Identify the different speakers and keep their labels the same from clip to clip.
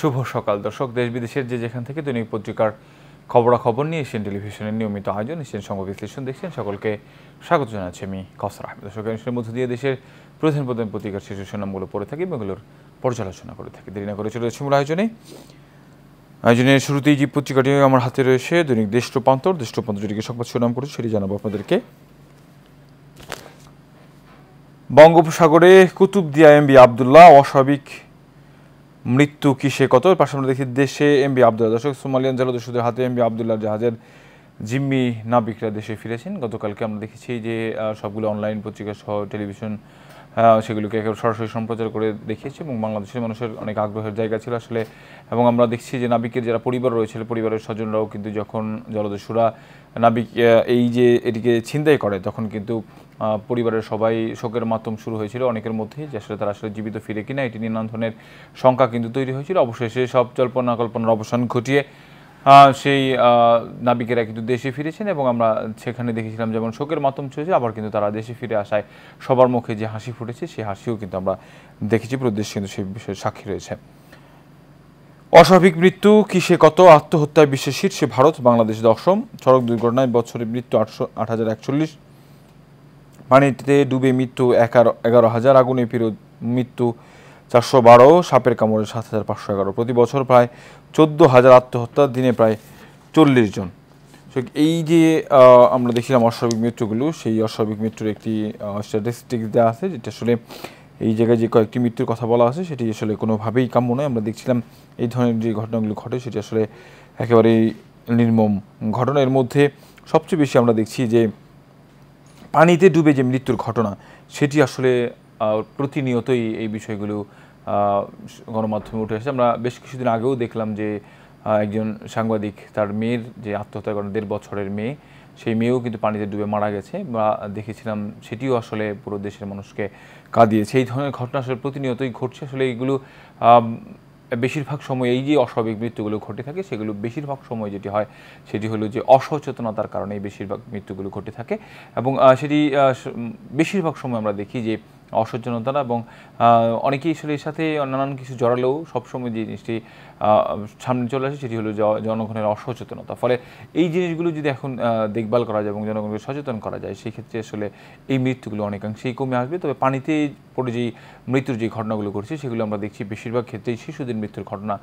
Speaker 1: শুভ সকাল দর্শক দেশ বিদেশের যে যেখান থেকে দৈনিক পত্রিকার খবরাখবর নিয়ে এশিয়ান টেলিভিশনের নিয়মিত আয়োজন এশিয়ান সংবাদ বিশ্লেষণ দেখছেন সকলকে স্বাগত জানাচ্ছি আমি কসর আহমেদ দর্শক অনুষ্ঠানের মধ্য দিয়ে দেশের প্রধান প্রধান পত্রিকার শীর্ষ সুনামগুলো পড়ে থাকি এবং এগুলোর পর্যালোচনা করে থাকি দেরি না করে চলে যাচ্ছি মূল আয়োজনে আয়োজনের শুরুতেই যে পত্রিকাটি আমার হাতে রয়েছে দৈনিক দেশ রূপান্তর দেশ রূপান্তর যেটিকে সংবাদ সুনাম করেছে সেটি জানাবো আপনাদেরকে বঙ্গোপসাগরে কুতুবদিয়া এমবি আবদুল্লাহ অস্বাভাবিক মৃত্যু কিসে কত পাশে আমরা দেখি দেশে এম বি আবদুল্লাহ দর্শক সোমালিয়ান জলদস্যুদের হাতে এম বি আবদুল্লাহ জাহাজের জিম্মি নাবিকরা দেশে ফিরেছেন গতকালকে আমরা দেখেছি যে সবগুলো অনলাইন পত্রিকা সহ টেলিভিশন হ্যাঁ, সেগুলোকে সরাসরি সম্প্রচার করে দেখিয়েছে এবং বাংলাদেশের মানুষের অনেক আগ্রহের জায়গা ছিল আসলে এবং আমরা দেখছি যে নাবিকের যারা পরিবার রয়েছে পরিবারের স্বজনরাও কিন্তু যখন জলদস্যুরা নাবিক এই যে এটিকে ছিনতাই করে তখন কিন্তু পরিবারের সবাই শোকের মাতম শুরু হয়েছিল অনেকের মধ্যেই যে আসলে তারা আসলে জীবিত ফিরে কিনা এটি নিয়ে নানা ধরনের শঙ্কা কিন্তু তৈরি হয়েছিল অবশেষে সব জল্পনা কল্পনার অবসান ঘটিয়ে সেই নাবিকেরা কিন্তু দেশে ফিরেছেন এবং আমরা সেখানে দেখেছিলাম যেমন শোকের মাতম চলেছে আবার কিন্তু তারা দেশে ফিরে আসায় সবার মুখে যে হাসি ফুটেছে সেই হাসিও কিন্তু আমরা দেখেছি প্রদেশ কিন্তু সেই বিষয়ে সাক্ষী রয়েছে অস্বাভাবিক মৃত্যু কিসে কত আত্মহত্যায় বিশ্বের শীর্ষে ভারত বাংলাদেশ দশম সড়ক দুর্ঘটনায় বছরে মৃত্যু আটশো আট হাজার একচল্লিশ পানিতে মানে ডুবে মৃত্যু এগারো হাজার আগুনে ফিরত মৃত্যু চারশো বারো সাপের কামড়ে সাত হাজার পাঁচশো এগারো প্রতি বছর প্রায় চোদ্দো হাজার আত্মহত্যা দিনে প্রায় চল্লিশ জন এই যে আমরা দেখছিলাম অস্বাভাবিক মৃত্যুগুলো সেই অস্বাভাবিক মৃত্যুর একটি স্ট্যাটিস্টিক্স দেওয়া আছে যেটা আসলে এই জায়গায় যে কয়েকটি মৃত্যুর কথা বলা আছে সেটি আসলে কোনোভাবেই কাম্য নয় আমরা দেখছিলাম এই ধরনের যে ঘটনাগুলো ঘটে সেটি আসলে একেবারেই নির্মম ঘটনার মধ্যে সবচেয়ে বেশি আমরা দেখছি যে পানিতে ডুবে যে মৃত্যুর ঘটনা সেটি আসলে প্রতিনিয়তই এই বিষয়গুলো গণমাধ্যমে উঠে এসেছে আমরা বেশ কিছুদিন আগেও দেখলাম যে একজন সাংবাদিক তার মেয়ের যে আত্মহত্যা করেন দেড় বছরের মেয়ে সেই মেয়েও কিন্তু পানিতে ডুবে মারা গেছে বা দেখেছিলাম সেটিও আসলে পুরো দেশের মানুষকে কাঁদিয়েছে এই ধরনের ঘটনা আসলে প্রতিনিয়তই ঘটছে আসলে এইগুলো বেশিরভাগ সময় এই যে অস্বাভাবিক মৃত্যুগুলো ঘটে থাকে সেগুলো বেশিরভাগ সময় যেটি হয় সেটি হলো যে অসচেতনতার কারণে বেশিরভাগ মৃত্যুগুলো ঘটে থাকে এবং সেটি বেশিরভাগ সময় আমরা দেখি যে অসচেতনতা এবং অনেকেই আসলে এর সাথে নানান কিছু জড়ালেও সবসময় যে জিনিসটি সামনে চলে আসে সেটি হলো জনগণের অসচেতনতা ফলে এই জিনিসগুলো যদি এখন দেখভাল করা যায় এবং জনগণকে সচেতন করা যায় সেক্ষেত্রে আসলে এই মৃত্যুগুলো অনেকাংশেই কমে আসবে তবে পানিতে পড়ে যেই মৃত্যুর যে ঘটনাগুলো ঘটছে সেগুলো আমরা দেখছি বেশিরভাগ ক্ষেত্রেই শিশুদের মৃত্যুর ঘটনা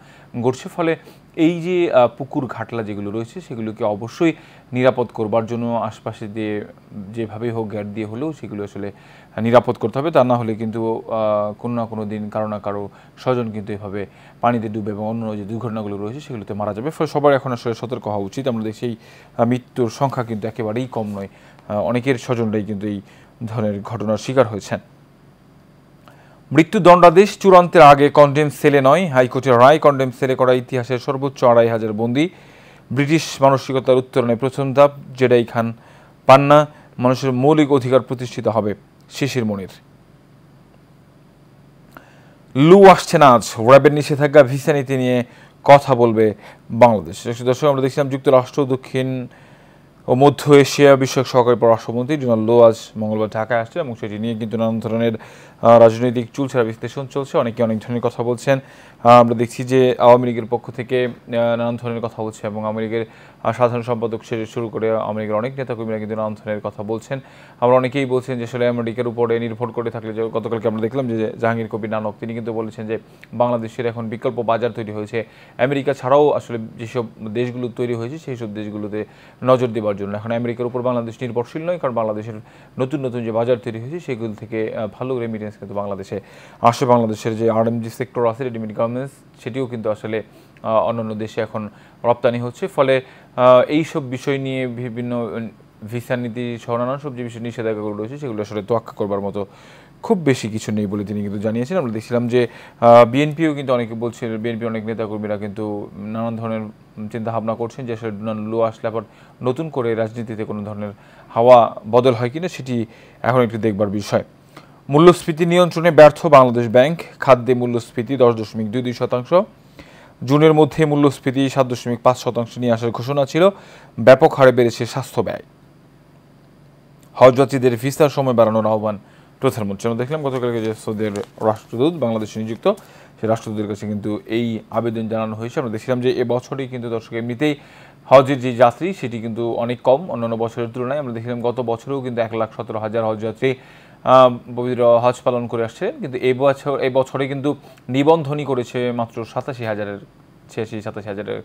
Speaker 1: ঘটছে ফলে এই যে পুকুর ঘাটলা যেগুলো রয়েছে সেগুলোকে অবশ্যই নিরাপদ করবার জন্য আশপাশে দিয়ে যেভাবেই হোক গ্যাট দিয়ে হলেও সেগুলো আসলে হ্যাঁ, নিরাপদ করতে হবে তা না হলে কিন্তু কোনো না কোনো দিন কারো না কারো স্বজন কিন্তু এভাবে পানিতে ডুবে এবং অন্য যে দুর্ঘটনাগুলো রয়েছে সেগুলোতে মারা যাবে ফলে সবার এখন আসলে সতর্ক হওয়া উচিত আমরা দেখি সেই মৃত্যুর সংখ্যা কিন্তু একেবারেই কম নয় অনেকের স্বজনরাই কিন্তু এই ধরনের ঘটনার শিকার হয়েছেন মৃত্যুদণ্ডাদেশ চূড়ান্তের আগে কন্ডেম সেলে নয় হাইকোর্টের রায় কন্ডেম সেলে করা ইতিহাসের সর্বোচ্চ আড়াই হাজার বন্দি ব্রিটিশ মানসিকতার উত্তরণে প্রথম ধাপ জেডাই খান পান্না মানুষের মৌলিক অধিকার প্রতিষ্ঠিত হবে শিশির মনির লু আসছে না আজ র্যাবের নিষেধাজ্ঞা ভিসা নীতি নিয়ে কথা বলবে বাংলাদেশ দর্শক আমরা দেখছিলাম যুক্তরাষ্ট্র দক্ষিণ ও মধ্য এশিয়া বিষয়ক সহকারী পররাষ্ট্রমন্ত্রী জোনাল লো আজ মঙ্গলবার ঢাকায় আসছে এবং সেটি নিয়ে কিন্তু নানান ধরনের রাজনৈতিক চুলছেরা বিশ্লেষণ চলছে অনেকে অনেক ধরনের কথা বলছেন আমরা দেখছি যে আওয়ামী লীগের পক্ষ থেকে নানান ধরনের কথা বলছে এবং আওয়ামী লীগের সাধারণ সম্পাদক সে শুরু করে আওয়ামী লীগের অনেক নেতাকর্মীরা কিন্তু নানান ধরনের কথা বলছেন আমরা অনেকেই বলছেন যে আসলে আমেরিকার উপরে নির্ভর করে থাকলে যে গতকালকে আমরা দেখলাম যে জাহাঙ্গীর কবির নানক তিনি কিন্তু বলেছেন যে বাংলাদেশের এখন বিকল্প বাজার তৈরি হয়েছে আমেরিকা ছাড়াও আসলে যেসব দেশগুলো তৈরি হয়েছে সেই সব দেশগুলোতে নজর দেওয়ার জন্য এখন আমেরিকার উপর বাংলাদেশ নির্ভরশীল নয় কারণ বাংলাদেশের নতুন নতুন যে বাজার তৈরি হয়েছে সেগুলো থেকে ভালো রেমিটেন্স এক্সপিরিয়েন্স কিন্তু বাংলাদেশে আসে বাংলাদেশের যে আর এম জি সেক্টর আছে রেডিমেড গার্মেন্টস সেটিও কিন্তু আসলে অন্যান্য দেশে এখন রপ্তানি হচ্ছে ফলে এই সব বিষয় নিয়ে বিভিন্ন ভিসা নীতি সহ নানান সব যে বিষয় নিষেধাজ্ঞাগুলো রয়েছে সেগুলো আসলে তোয়াক্কা করবার মতো খুব বেশি কিছু নেই বলে তিনি কিন্তু জানিয়েছেন আমরা দেখছিলাম যে বিএনপিও কিন্তু অনেকে বলছে বিএনপি অনেক নেতাকর্মীরা কিন্তু নানান ধরনের চিন্তা ভাবনা করছেন যে আসলে ডোনাল্ড লো আসলে আবার নতুন করে রাজনীতিতে কোনো ধরনের হাওয়া বদল হয় কিনা সেটি এখন একটু দেখবার বিষয় মূল্যস্ফীতি নিয়ন্ত্রণে ব্যর্থ বাংলাদেশ ব্যাংক খাদ্যে মূল্যস্ফীতি দশ দশমিক দুই দুই শতাংশ জুনের মধ্যে মূল্যস্ফীতি সাত দশমিক পাঁচ শতাংশ নিয়ে আসার ঘোষণা ছিল ব্যাপক হারে বেড়েছে স্বাস্থ্য ব্যয় হজযাত্রীদের ভিসার সময় বাড়ানোর আহ্বান প্রধানমন্ত্রী আমরা দেখলাম গতকালকে যে সৌদের রাষ্ট্রদূত বাংলাদেশে নিযুক্ত সেই রাষ্ট্রদূতের কাছে কিন্তু এই আবেদন জানানো হয়েছে আমরা দেখছিলাম যে এবছরই কিন্তু দর্শক এমনিতেই হজের যে যাত্রী সেটি কিন্তু অনেক কম অন্যান্য বছরের তুলনায় আমরা দেখছিলাম গত বছরেও কিন্তু এক লাখ সতেরো হাজার হজযাত্রী বৈধ হজ পালন করে আসছে কিন্তু এই বছর এই বছরে কিন্তু নিবন্ধনই করেছে মাত্র সাতাশি হাজারের ছিয়াশি সাতাশি হাজারের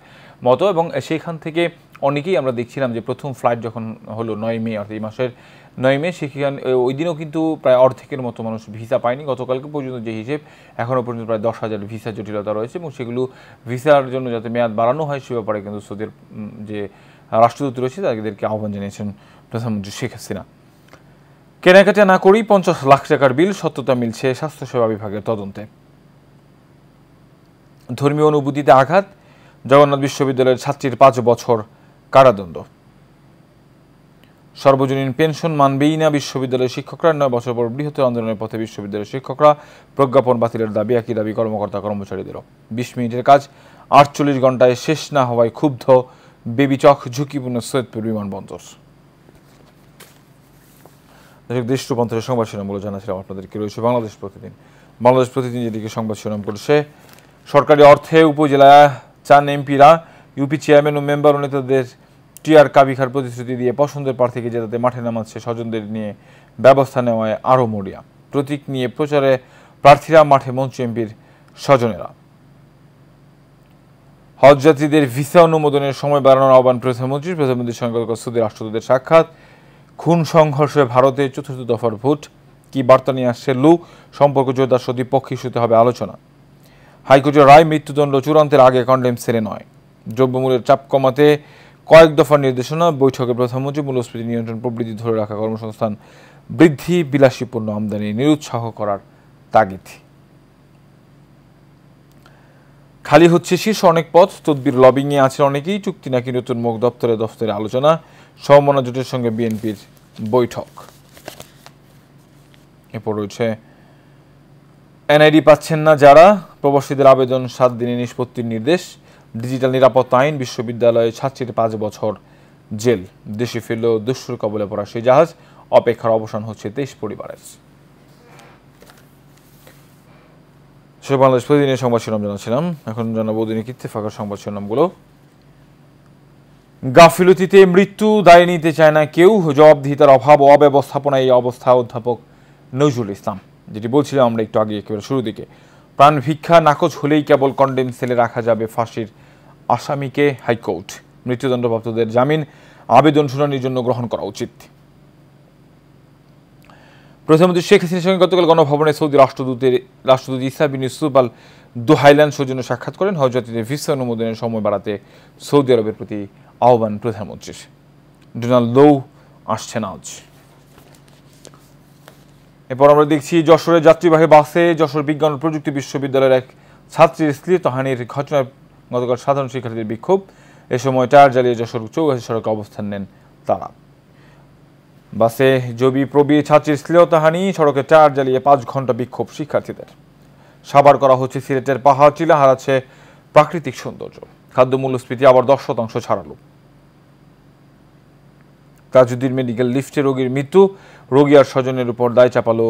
Speaker 1: মতো এবং সেখান থেকে অনেকেই আমরা দেখছিলাম যে প্রথম ফ্লাইট যখন হলো নয় মে অর্থাৎ এই মাসের নয় মে সেখানে ওই দিনও কিন্তু প্রায় অর্ধেকের মতো মানুষ ভিসা পায়নি গতকালকে পর্যন্ত যে হিসেব এখনও পর্যন্ত প্রায় দশ হাজার ভিসা জটিলতা রয়েছে এবং সেগুলো ভিসার জন্য যাতে মেয়াদ বাড়ানো হয় সে ব্যাপারে কিন্তু সৌদের যে রাষ্ট্রদূত রয়েছে তাদেরকে আহ্বান জানিয়েছেন প্রধানমন্ত্রী শেখ হাসিনা কেনাকাটা না করেই পঞ্চাশ লাখ টাকার বিল সত্যতা মিলছে স্বাস্থ্যসেবা বিভাগের তদন্তে ধর্মীয় অনুভূতিতে আঘাত জগন্নাথ বিশ্ববিদ্যালয়ের ছাত্রীর পাঁচ বছর কারাদণ্ড সর্বজনীন পেনশন মানবেই না বিশ্ববিদ্যালয়ের শিক্ষকরা নয় বছর পর বৃহত্তর আন্দোলনের পথে বিশ্ববিদ্যালয়ের শিক্ষকরা প্রজ্ঞাপন বাতিলের দাবি একই দাবি কর্মকর্তা কর্মচারীদেরও বিশ মিনিটের কাজ আটচল্লিশ ঘন্টায় শেষ না হওয়ায় ক্ষুব্ধ বেবিচক ঝুঁকিপূর্ণ সৈয়দপুর বিমানবন্দর দেশ রূপান্তরের সংবাদ শিরোনামগুলো জানাচ্ছিলাম আপনাদেরকে রয়েছে বাংলাদেশ প্রতিদিন বাংলাদেশ প্রতিদিন যেদিকে সংবাদ শিরোনাম করছে সরকারি অর্থে উপজেলা চান এমপিরা ইউপি চেয়ারম্যান ও মেম্বার ও নেতাদের টিআর কাবিখার প্রতিশ্রুতি দিয়ে পছন্দের প্রার্থীকে জেতাতে মাঠে নামাচ্ছে স্বজনদের নিয়ে ব্যবস্থা নেওয়ায় আরও মরিয়া প্রতীক নিয়ে প্রচারে প্রার্থীরা মাঠে মঞ্চ এমপির স্বজনেরা হজযাত্রীদের ভিসা অনুমোদনের সময় বাড়ানোর আহ্বান প্রধানমন্ত্রী প্রধানমন্ত্রীর সঙ্গে সৌদি রাষ্ট্রদূতের সাক্ষাৎ খুন সংঘর্ষে ভারতে চতুর্থ দফার ভোট কি বার্তা নিয়ে আসছে লু সম্পর্ক জোরদার পক্ষে ইস্যুতে হবে আলোচনা হাইকোর্টের রায় মৃত্যুদণ্ড চূড়ান্তের আগে কন্ডেম সেরে নয় দ্রব্যমূল্যের চাপ কমাতে কয়েক দফার নির্দেশনা বৈঠকে প্রধানমন্ত্রী মূল্যস্ফীতি নিয়ন্ত্রণ প্রবৃদ্ধি ধরে রাখা কর্মসংস্থান বৃদ্ধি বিলাসীপূর্ণ আমদানি নিরুৎসাহ করার তাগিদ খালি হচ্ছে শীর্ষ অনেক পথ তদবির লবিংয়ে আছে অনেকেই চুক্তি নাকি নতুন মুখ দপ্তরে দফতরে আলোচনা সমমনা জোটের সঙ্গে বিএনপির বৈঠক এরপর রয়েছে এনআইডি পাচ্ছেন না যারা প্রবাসীদের আবেদন সাত দিনে নিষ্পত্তির নির্দেশ ডিজিটাল নিরাপত্তা আইন বিশ্ববিদ্যালয়ে ছাত্রীর পাঁচ বছর জেল দেশে ফিরল দুঃসুর কবলে পড়া সেই জাহাজ অপেক্ষার অবসান হচ্ছে তেইশ পরিবারের সে বাংলাদেশ প্রতিদিনের সংবাদ শিরোনাম জানাচ্ছিলাম এখন জানাবো দিনে ইত্তেফাকের সংবাদ শিরোনামগুলো গাফিলতিতে মৃত্যু দায় নিতে চায় না কেউ জবাবদিহিতার অভাব ও অব্যবস্থাপনায় এই অবস্থা অধ্যাপক নজরুল ইসলাম যেটি বলছিলাম আমরা একটু আগে একেবারে শুরু দিকে প্রাণ ভিক্ষা নাকচ হলেই কেবল কন্ডেম সেলে রাখা যাবে ফাঁসির আসামিকে হাইকোর্ট মৃত্যুদণ্ডপ্রাপ্তদের জামিন আবেদন শুনানির জন্য গ্রহণ করা উচিত প্রধানমন্ত্রী শেখ হাসিনার সঙ্গে গতকাল গণভবনে সৌদি রাষ্ট্রদূতের রাষ্ট্রদূত ইসাবিন ইসুফ আল দোহাইলান সৌজন্য সাক্ষাৎ করেন হজরতদের ভিসা অনুমোদনের সময় বাড়াতে সৌদি আরবের প্রতি আহ্বান প্রধানমন্ত্রীর ডোনাল্ড লৌ আসছেন আজ এরপর আমরা দেখছি যশোরের যাত্রীবাহী বাসে যশোর বিজ্ঞান ও প্রযুক্তি বিশ্ববিদ্যালয়ের এক ছাত্রীর তহানির ঘটনায় গতকাল সাধারণ শিক্ষার্থীদের বিক্ষোভ এ সময় টায়ার জ্বালিয়ে যশোর চৌগাছি সড়কে অবস্থান নেন তারা বাসে জবি প্রবি ছাত্রীর তাহানি সড়কে টায়ার জ্বালিয়ে পাঁচ ঘন্টা বিক্ষোভ শিক্ষার্থীদের সাবার করা হচ্ছে সিলেটের পাহাড় চিলা হারাচ্ছে প্রাকৃতিক সৌন্দর্য খাদ্য মূল্যস্ফীতি আবার দশ শতাংশ ছাড়ালো তাজুদ্দিন মেডিকেল লিফটে রোগীর মৃত্যু রোগী আর স্বজনের উপর দায় চাপালো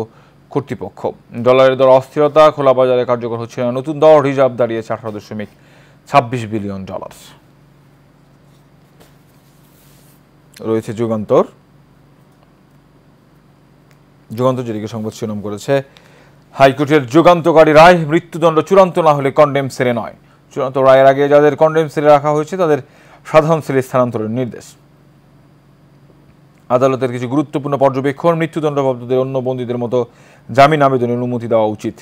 Speaker 1: কর্তৃপক্ষ ডলারের দর অস্থিরতা খোলা বাজারে কার্যকর হচ্ছে না নতুন দর রিজার্ভ দাঁড়িয়েছে আঠারো দশমিক ছাব্বিশ বিলিয়ন ডলার রয়েছে যুগান্তর যুগান্তর যেটিকে সংবাদ শিরোনাম করেছে হাইকোর্টের যুগান্তকারী রায় মৃত্যুদণ্ড চূড়ান্ত না হলে কন্ডেম সেলে নয় চূড়ান্ত রায়ের আগে যাদের কন্ডেম সেলে রাখা হয়েছে তাদের সাধারণ সেলে স্থানান্তরের নির্দেশ আদালতের কিছু গুরুত্বপূর্ণ পর্যবেক্ষণ মৃত্যুদণ্ডপ্রাপ্তদের অন্য বন্দীদের মতো জামিন আবেদনের অনুমতি দেওয়া উচিত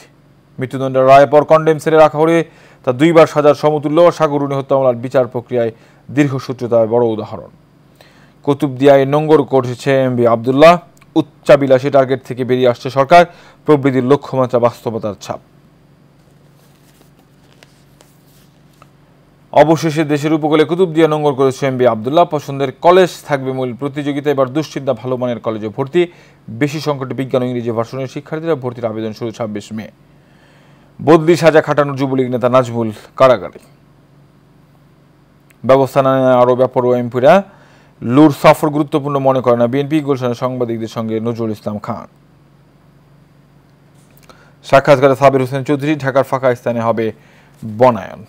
Speaker 1: মৃত্যুদণ্ডের রায় পর কন্ডেম সেলে রাখা হলে তা দুইবার সাজার সমতুল্য সাগরুণী হত্যা মামলার বিচার প্রক্রিয়ায় দীর্ঘসূত্রতার বড় উদাহরণ কুতুবদিয়ায় নোঙ্গর করছে এম বি আবদুল্লাহ উচ্চাবিলাসী টার্গেট থেকে বেরিয়ে আসছে সরকার প্রবৃদ্ধির লক্ষ্যমাত্রা বাস্তবতার ছাপ অবশেষে দেশের উপকূলে কুতুবদিয়া নোংর করেছে এম বি আবদুল্লাহ পছন্দের কলেজ থাকবে মূল প্রতিযোগিতা এবার দুশ্চিন্তা ভালো মানের কলেজে ভর্তি বেশি সংকটে বিজ্ঞান ও ইংরেজি ভার্সনের শিক্ষার্থীরা ভর্তির আবেদন শুরু ছাব্বিশ মে বদলি সাজা খাটানো যুবলীগ নেতা নাজমুল কারাগারে ব্যবস্থা না আরও ব্যাপার এমপিরা লুর সফর গুরুত্বপূর্ণ মনে করে না বিএনপি গুলশানের সাংবাদিকদের সঙ্গে নজরুল ইসলাম খান সাক্ষাৎকারে সাবির হোসেন চৌধুরী ঢাকার ফাঁকা স্থানে হবে বনায়ন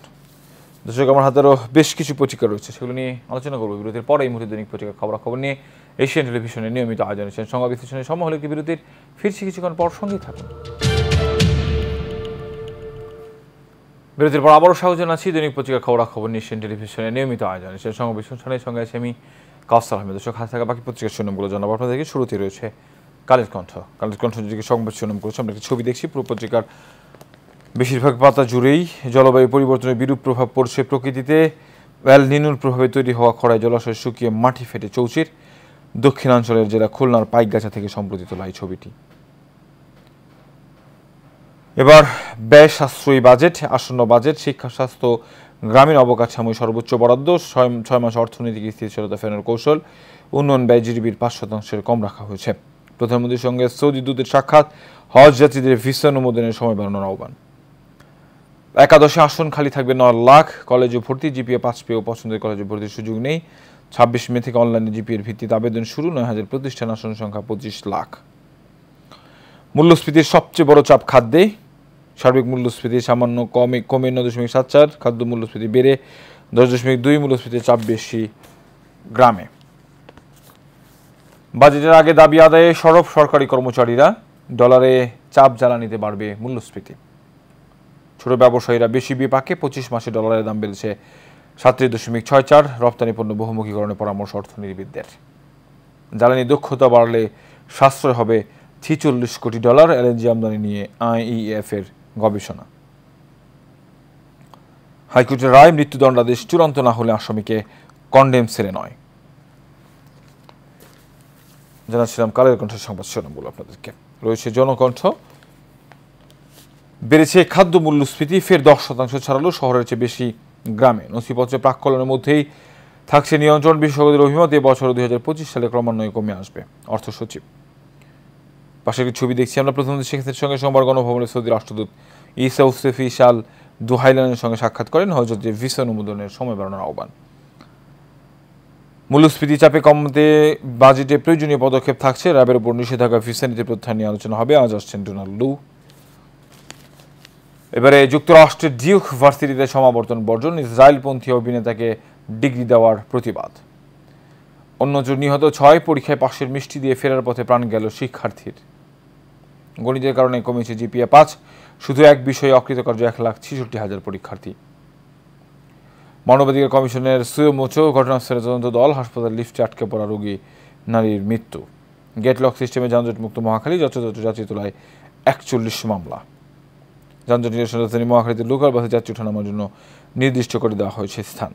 Speaker 1: দর্শক আমার হাতেরও বেশ কিছু পত্রিকা রয়েছে সেগুলো নিয়ে আলোচনা করবো বিরতির পরে এই মুহূর্তে দৈনিক পত্রিকার খবরাখবর নিয়ে এশিয়ান টেলিভিশনে নিয়মিত আয়োজন হয়েছেন সংবাদ বিশ্লেষণের সময় হলে একটি বিরতির ফিরছি কিছুক্ষণ পর সঙ্গেই থাকুন বিরতির পর আবারও স্বাগত জানাচ্ছি দৈনিক পত্রিকার খবরাখবর নিয়ে এশিয়ান টেলিভিশনে নিয়মিত আয়োজন এশিয়ান সংবাদ বিশ্লেষণের সঙ্গে আছি আমি কাউসার আহমেদ দর্শক হাতে থাকা বাকি পত্রিকার শিরোনামগুলো জানাবো আপনাদেরকে শুরুতেই রয়েছে কালের কণ্ঠ কালের কণ্ঠ যেদিকে সংবাদ শিরোনাম করেছে আমরা একটি ছবি দেখছি পুরো পত্রিকার বেশিরভাগ পাতা জুড়েই জলবায়ু পরিবর্তনের বিরূপ প্রভাব পড়ছে প্রকৃতিতে এল নিনুর প্রভাবে তৈরি হওয়া খড়ায় জলাশয় শুকিয়ে মাটি ফেটে চৌচির দক্ষিণাঞ্চলের জেলা খুলনার পাইকগাছা থেকে সম্প্রতি তোলা এই ছবিটি এবার ব্যয় সাশ্রয়ী বাজেট আসন্ন বাজেট শিক্ষা স্বাস্থ্য গ্রামীণ অবকাঠামোয় সর্বোচ্চ বরাদ্দ ছয় মাস অর্থনৈতিক স্থিতিশীলতা ফেরানোর কৌশল উন্নয়ন ব্যয় জিডিপির পাঁচ শতাংশের কম রাখা হয়েছে প্রধানমন্ত্রীর সঙ্গে সৌদি দূতের সাক্ষাৎ হজ যাত্রীদের ভিসা অনুমোদনের সময় বাড়ানোর আহ্বান একাদশে আসন খালি থাকবে ন লাখ কলেজে ভর্তি জিপিএ পাঁচ ও পছন্দের কলেজে ভর্তির সুযোগ নেই ছাব্বিশ মে থেকে অনলাইনে জিপিএর ভিত্তিতে আবেদন শুরু নয় হাজার প্রতিষ্ঠান আসন সংখ্যা পঁচিশ লাখ মূল্যস্ফীতির সবচেয়ে বড় চাপ খাদ্যে সার্বিক মূল্যস্ফীতি সামান্য কমে কমে ন দশমিক সাত চার খাদ্য মূল্যস্ফীতি বেড়ে দশ দশমিক দুই মূল্যস্ফীতি চাপ বেশি গ্রামে বাজেটের আগে দাবি আদায়ে সরব সরকারি কর্মচারীরা ডলারে চাপ জ্বালানিতে বাড়বে মূল্যস্ফীতি ছোট ব্যবসায়ীরা বেশি বিপাকে পঁচিশ মাসে ডলারের দাম বেড়েছে সাতত্রিশ দশমিক ছয় চার রপ্তানি পণ্য বহুমুখীকরণের পরামর্শ অর্থনীতিবিদদের জ্বালানি দক্ষতা বাড়লে সাশ্রয় হবে ছিচল্লিশ কোটি ডলার এলএনজি আমদানি নিয়ে আইইএফ এর গবেষণা হাইকোর্টের রায় মৃত্যুদণ্ডাদেশ চূড়ান্ত না হলে আসামিকে কন্ডেম সেরে নয় জানাচ্ছিলাম কালের কণ্ঠ সংবাদ শিরোনামগুলো আপনাদেরকে রয়েছে জনকণ্ঠ বেড়েছে খাদ্য মূল্যস্ফীতি ফের দশ শতাংশ ছাড়ালো শহরের চেয়ে বেশি গ্রামে নথিপত্রে প্রাক্কলনের মধ্যেই থাকছে নিয়ন্ত্রণ বিশেষজ্ঞদের অভিমত বছর দুই সালে ক্রমান্বয়ে কমে আসবে অর্থ সচিব পাশের ছবি দেখছি আমরা প্রধানমন্ত্রী শেখ হাসিনার সঙ্গে সোমবার গণভবনে সৌদি রাষ্ট্রদূত ইসা উসেফি শাল দুহাইলানের সঙ্গে সাক্ষাৎ করেন হজরত ভিসা অনুমোদনের সময় বাড়ানোর আহ্বান মূল্যস্ফীতি চাপে কমতে বাজেটে প্রয়োজনীয় পদক্ষেপ থাকছে র্যাবের উপর নিষেধাজ্ঞা ভিসা নীতি প্রত্যাহার নিয়ে আলোচনা হবে আজ আসছেন ডোনাল্ড লু এবারে যুক্তরাষ্ট্রের ডিউক ভার্সিটিতে সমাবর্তন বর্জন ইসরায়েলপন্থী অভিনেতাকে ডিগ্রি দেওয়ার প্রতিবাদ অন্যজন নিহত ছয় পরীক্ষায় পাশের মিষ্টি দিয়ে ফেরার পথে প্রাণ গেল শিক্ষার্থীর গণিতের কারণে কমেছে জিপিএ পাঁচ শুধু এক বিষয়ে অকৃতকার্য এক লাখ ছেষট্টি হাজার পরীক্ষার্থী মানবাধিকার কমিশনের সুয়মোচো ঘটনাস্থলে তদন্ত দল হাসপাতাল লিফটে আটকে পড়া রোগী নারীর মৃত্যু গেটলক সিস্টেমে যানজটমুক্ত মহাখালী যথাযথ যাত্রী তোলায় একচল্লিশ মামলা যানজট নিরসন রাজধানী মহাখালীতে লোকাল বাসে যাত্রী ওঠানামার জন্য নির্দিষ্ট করে দেওয়া হয়েছে স্থান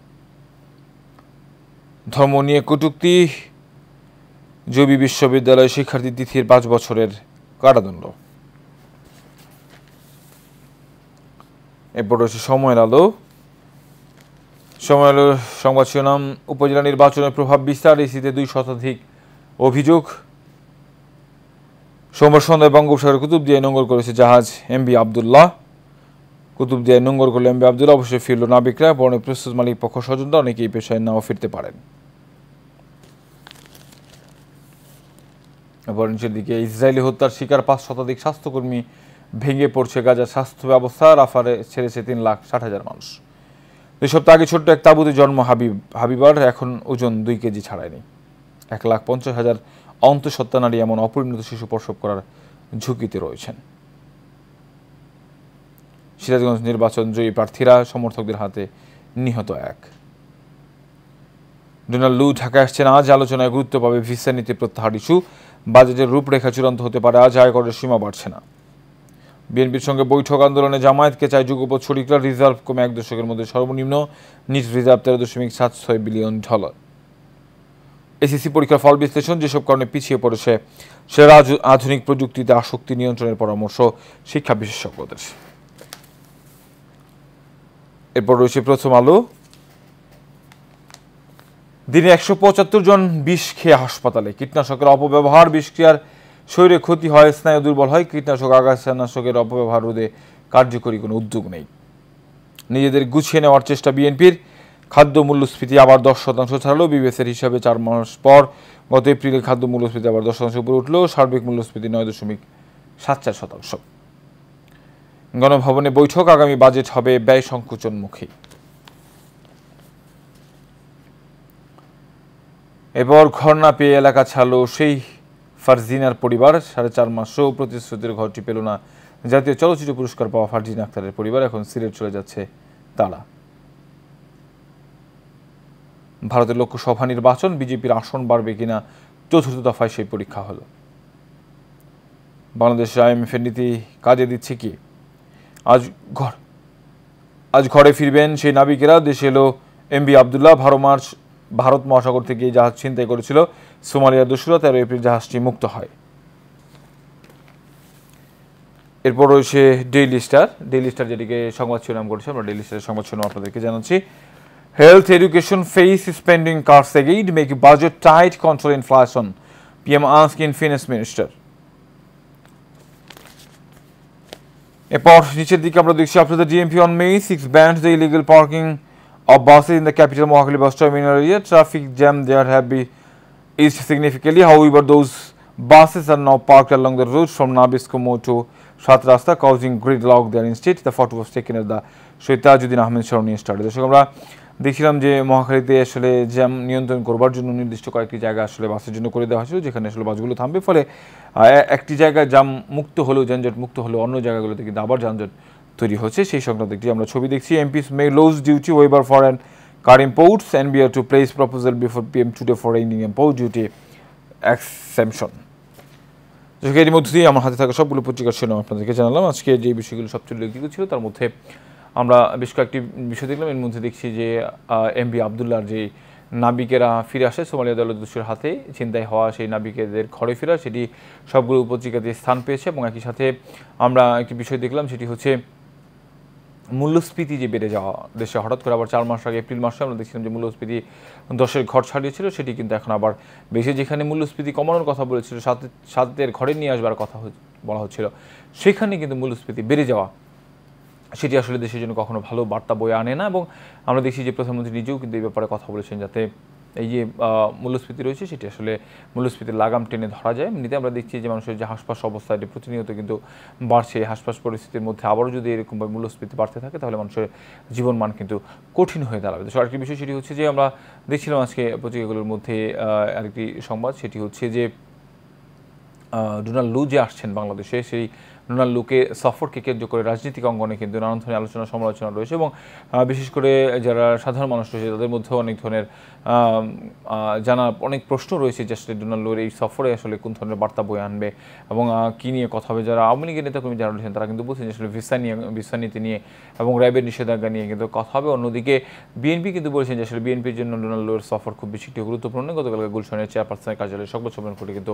Speaker 1: ধর্ম নিয়ে কটুক্তি জবি বিশ্ববিদ্যালয় শিক্ষার্থী তিথির পাঁচ বছরের কারাদণ্ড এরপর রয়েছে সময়ের আলো সময়ের আলো সংবাদ শিরোনাম উপজেলা নির্বাচনের প্রভাব বিস্তার এসিতে দুই শতাধিক অভিযোগ সোমবার সন্ধ্যায় বঙ্গোপসাগরে কুতুবদিয়ায় নোঙ্গর করেছে জাহাজ এমবি আবদুল্লাহ কুতুবদিয়ায় নোঙ্গর করলে এমবি আবদুল্লাহ অবশ্যই ফিরল নাবিকরা বরণে প্রস্তুত মালিক পক্ষ স্বজনরা অনেকেই পেশায় নাও ফিরতে পারেন নিচের দিকে ইসরায়েলি হত্যার শিকার পাঁচ শতাধিক স্বাস্থ্যকর্মী ভেঙে পড়ছে গাজার স্বাস্থ্য ব্যবস্থা রাফারে ছেড়েছে তিন লাখ ষাট হাজার মানুষ দুই সপ্তাহ আগে ছোট্ট এক তাবুতে জন্ম হাবিব হাবিবার এখন ওজন দুই কেজি ছাড়ায়নি এক লাখ পঞ্চাশ হাজার অন্তঃসত্ত্বা নারী এমন অপরিণত শিশু প্রসব করার ঝুঁকিতে রয়েছেন সিরাজগঞ্জ নির্বাচন জয়ী প্রার্থীরা সমর্থকদের হাতে নিহত এক ডোনাল্ড লু ঢাকা আসছেন আজ আলোচনায় গুরুত্ব পাবে ভিসা নীতি প্রত্যাহার ইস্যু বাজেটের রূপরেখা চূড়ান্ত হতে পারে আজ আয়করের সীমা বাড়ছে না বিএনপির সঙ্গে বৈঠক আন্দোলনে জামায়াতকে চায় যুগপথ ছড়িকরা রিজার্ভ কমে এক দশকের মধ্যে সর্বনিম্ন নিজ রিজার্ভ তেরো দশমিক সাত ছয় বিলিয়ন ডলার এসএসসি পরীক্ষার ফল বিশ্লেষণ যেসব কারণে পিছিয়ে পড়েছে সেরা আধুনিক প্রযুক্তিতে আসক্তি নিয়ন্ত্রণের পরামর্শ শিক্ষা বিশেষজ্ঞদের এরপর রয়েছে প্রথম আলো দিনে একশো পঁচাত্তর জন বিষ খেয়ে হাসপাতালে কীটনাশকের অপব্যবহার বিষক্রিয়ার শরীরে ক্ষতি হয় স্নায়ু দুর্বল হয় কীটনাশক আগাছানাশকের অপব্যবহার রোধে কার্যকরী কোনো উদ্যোগ নেই নিজেদের গুছিয়ে নেওয়ার চেষ্টা বিএনপির খাদ্য মূল্যস্ফীতি আবার দশ শতাংশ ছাড়লেও বিবিএসের হিসাবে চার মাস পর গত এপ্রিলে খাদ্য মূল্যস্ফীতি আবার দশ শতাংশ উপরে উঠলেও সার্বিক মূল্যস্ফীতি নয় দশমিক সাত চার শতাংশ গণভবনে বৈঠক আগামী বাজেট হবে ব্যয় সংকোচনমুখী এরপর ঘর না পেয়ে এলাকা ছাড়লো সেই ফারজিনার পরিবার সাড়ে চার মাসও প্রতিশ্রুতির ঘরটি পেল না জাতীয় চলচ্চিত্র পুরস্কার পাওয়া ফারজিন আক্তারের পরিবার এখন সিলেট চলে যাচ্ছে তারা ভারতের লোকসভা নির্বাচন বিজেপির আসন বাড়বে কিনা চতুর্থ দফায় সেই পরীক্ষা হলো বাংলাদেশের আইএমএফের নীতি কাজে দিচ্ছে কি আজ ঘর আজ ঘরে ফিরবেন সেই নাবিকেরা দেশে এলো এম বি আবদুল্লাহ ভারো মার্চ ভারত মহাসাগর থেকে এই জাহাজ ছিনতাই করেছিল সোমালিয়ার দস্যুরা তেরো এপ্রিল জাহাজটি মুক্ত হয় এরপর রয়েছে ডেইলি স্টার ডেইলি স্টার যেটিকে সংবাদ শিরোনাম করেছে আমরা ডেইলি স্টারের সংবাদ শিরোনাম আপনাদেরকে জানাচ্ছি health education face spending cuts again make budget tight control inflation PM ask in finance minister এরপর নিচের দিকে আমরা দেখছি আপনাদের DMP on May six ban the illegal parking of buses in the capital Mohali bus terminal area, traffic jam there have been eased significantly. However, those buses are now parked along the route from Nabiskumo to সাত রাস্তা causing gridlock there inset the photo was taken the Tajuddin Ahmed স্মরণীয় start দর্শক আমরা দেখছিলাম যে মহাখালীতে আসলে jam নিয়ন্ত্রণ করবার জন্য নির্দিষ্ট কয়েকটি জায়গা আসলে বাসের জন্য করে দেওয়া হয়েছিল যেখানে আসলে বাসগুলো থামবে ফলে একটি জায়গায় জাম মুক্ত হলেও যানজট মুক্ত হলেও অন্য জায়গাগুলোতে কিন্তু আবার যানজট তৈরি হচ্ছে সেই সংক্রান্ত একটি আমরা ছবি দেখছি MPs may lose duty waiver and car imports NBR to place proposal before PM today for Indian import duty exemption এর মধ্যে আমার হাতে থাকা সবগুলো পত্রিকার শিরোনাম আপনাদেরকে জানালাম আজকে যে বিষয়গুলো সবচেয়ে উল্লেখযোগ্য ছিল তার মধ্যে আমরা বেশ কয়েকটি বিষয় দেখলাম এর মধ্যে দেখছি যে এমবি আবদুল্লার যে নাবিকেরা ফিরে আসে সোমালিয়া দলদস্যুর হাতে চিন্তায় হওয়া সেই নাবিকেদের ঘরে ফেরা সেটি সবগুলো পত্রিকাতে স্থান পেয়েছে এবং একই সাথে আমরা একটি বিষয় দেখলাম সেটি হচ্ছে মূল্যস্ফীতি যে বেড়ে যাওয়া দেশে হঠাৎ করে আবার চার মাস আগে এপ্রিল মাসে আমরা দেখছিলাম যে মূল্যস্ফীতি দশের ঘর ছাড়িয়েছিল সেটি কিন্তু এখন আবার বেশি যেখানে মূল্যস্ফীতি কমানোর কথা বলেছিল সাথে সাতের ঘরে নিয়ে আসবার কথা বলা হচ্ছিল সেখানে কিন্তু মূল্যস্ফীতি বেড়ে যাওয়া সেটি আসলে দেশের জন্য কখনো ভালো বার্তা বয়ে আনে না এবং আমরা দেখি যে প্রধানমন্ত্রী নিজেও কিন্তু এই ব্যাপারে কথা বলেছেন যাতে এই যে মূল্যস্ফীতি রয়েছে সেটি আসলে মূল্যস্ফীতির লাগাম টেনে ধরা যায় এমনিতে আমরা দেখছি যে মানুষের যে হাসপাস অবস্থা এটি প্রতিনিয়ত কিন্তু বাড়ছে হাসপাস পরিস্থিতির মধ্যে আবারও যদি এরকমভাবে মূল্যস্ফীতি বাড়তে থাকে তাহলে মানুষের জীবন মান কিন্তু কঠিন হয়ে দাঁড়াবে তো আরেকটি বিষয় সেটি হচ্ছে যে আমরা দেখছিলাম আজকে পত্রিকাগুলোর মধ্যে আরেকটি সংবাদ সেটি হচ্ছে যে ডোনাল্ড লু যে আসছেন বাংলাদেশে সেই নোনাল লুকে সফরকে কেন্দ্র করে রাজনৈতিক অঙ্গনে কিন্তু নানান ধরনের আলোচনা সমালোচনা রয়েছে এবং বিশেষ করে যারা সাধারণ মানুষ রয়েছে তাদের মধ্যে অনেক ধরনের জানা অনেক প্রশ্ন রয়েছে যে আসলে ডোনাল্ড লুর এই সফরে আসলে কোন ধরনের বার্তা বয়ে আনবে এবং কী নিয়ে কথা হবে যারা আওয়ামী লীগের নেতাকর্মী যারা রয়েছেন তারা কিন্তু বলছেন যে আসলে ভিসা নিয়ে ভিসা নীতি নিয়ে এবং র্যাবের নিষেধাজ্ঞা নিয়ে কিন্তু কথা হবে অন্যদিকে বিএনপি কিন্তু বলছেন যে আসলে বিএনপির জন্য ডোনাল্ড লুয়ের সফর খুব বেশি একটি গুরুত্বপূর্ণ গতকালকে গুলশনের চেয়ারপারসনের কার্যালয়ে সংবাদ সম্মেলন করে কিন্তু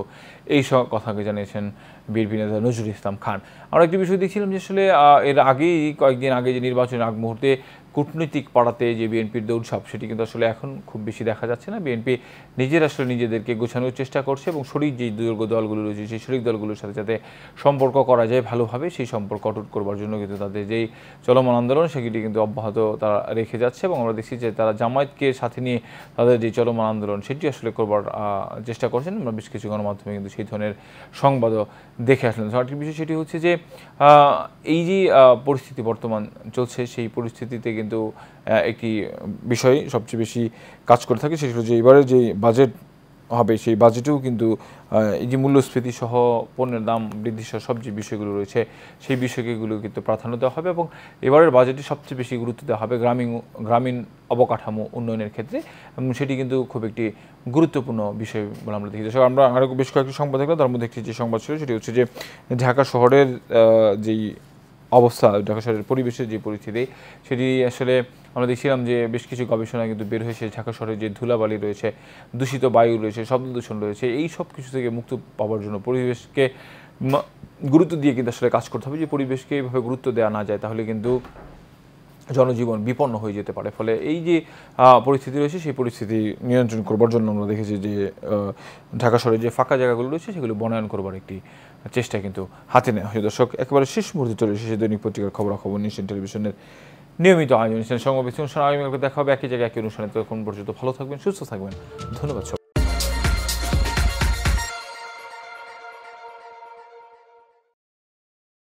Speaker 1: এই কথাকে জানিয়েছেন বিএনপি নেতা নজরুল ইসলাম খান আমরা একটি বিষয় দেখছিলাম যে আসলে এর আগেই কয়েকদিন আগে যে নির্বাচনের আগ মুহূর্তে কূটনৈতিক পাড়াতে যে বিএনপির দৌড়ঝাঁপ সেটি কিন্তু আসলে এখন খুব বেশি দেখা যাচ্ছে না বিএনপি নিজের আসলে নিজেদেরকে গোছানোর চেষ্টা করছে এবং শরিক যে দুর্গ দলগুলো রয়েছে সেই শরিক দলগুলোর সাথে যাতে সম্পর্ক করা যায় ভালোভাবে সেই সম্পর্ক অটুট করবার জন্য কিন্তু তাদের যেই চলমান আন্দোলন সেগুলি কিন্তু অব্যাহত তারা রেখে যাচ্ছে এবং আমরা দেখছি যে তারা জামায়াতকে সাথে নিয়ে তাদের যে চলমান আন্দোলন সেটি আসলে করবার চেষ্টা করছেন আমরা বেশ কিছু গণমাধ্যমে কিন্তু সেই ধরনের সংবাদও দেখে আসলেন আরেকটি বিষয় সেটি হচ্ছে যে এই যে পরিস্থিতি বর্তমান চলছে সেই পরিস্থিতিতে কিন্তু একটি বিষয় সবচেয়ে বেশি কাজ করে থাকে সেই যে এবারের যে বাজেট হবে সেই বাজেটেও কিন্তু এই যে মূল্যস্ফীতি সহ পণ্যের দাম বৃদ্ধি সহ সব যে বিষয়গুলো রয়েছে সেই বিষয়গুলো কিন্তু প্রাধান্য দেওয়া হবে এবং এবারের বাজেটে সবচেয়ে বেশি গুরুত্ব দেওয়া হবে গ্রামীণ গ্রামীণ অবকাঠামো উন্নয়নের ক্ষেত্রে এবং সেটি কিন্তু খুব একটি গুরুত্বপূর্ণ বিষয় বলে আমরা দেখি দর্শক আমরা আরও বেশ কয়েকটি সংবাদ দেখলাম তার মধ্যে একটি যে সংবাদ ছিল সেটি হচ্ছে যে ঢাকা শহরের যেই অবস্থা ঢাকা শহরের পরিবেশের যে পরিস্থিতি সেটি আসলে আমরা দেখছিলাম যে বেশ কিছু গবেষণা কিন্তু বের হয়েছে ঢাকা শহরের যে ধুলাবালি রয়েছে দূষিত বায়ু রয়েছে শব্দ দূষণ রয়েছে এই সব কিছু থেকে মুক্ত পাওয়ার জন্য পরিবেশকে গুরুত্ব দিয়ে কিন্তু আসলে কাজ করতে হবে যে পরিবেশকে এইভাবে গুরুত্ব দেওয়া না যায় তাহলে কিন্তু জনজীবন বিপন্ন হয়ে যেতে পারে ফলে এই যে পরিস্থিতি রয়েছে সেই পরিস্থিতি নিয়ন্ত্রণ করবার জন্য আমরা দেখেছি যে ঢাকা শহরে যে ফাঁকা জায়গাগুলো রয়েছে সেগুলো বনায়ন করবার একটি চেষ্টা কিন্তু হাতে নেওয়া হয় দর্শক একেবারে শেষ মুহূর্তে চলে এসেছে দৈনিক পত্রিকার খবরাখবর নিউশন টেলিভিশনের নিয়মিত আয়োজন অনুষ্ঠান সংবাদ অনুষ্ঠান আগামীকালকে দেখা হবে একই জায়গায় একই অনুষ্ঠানে তখন পর্যন্ত ভালো থাকবেন সুস্থ থাকবেন ধন্যবাদ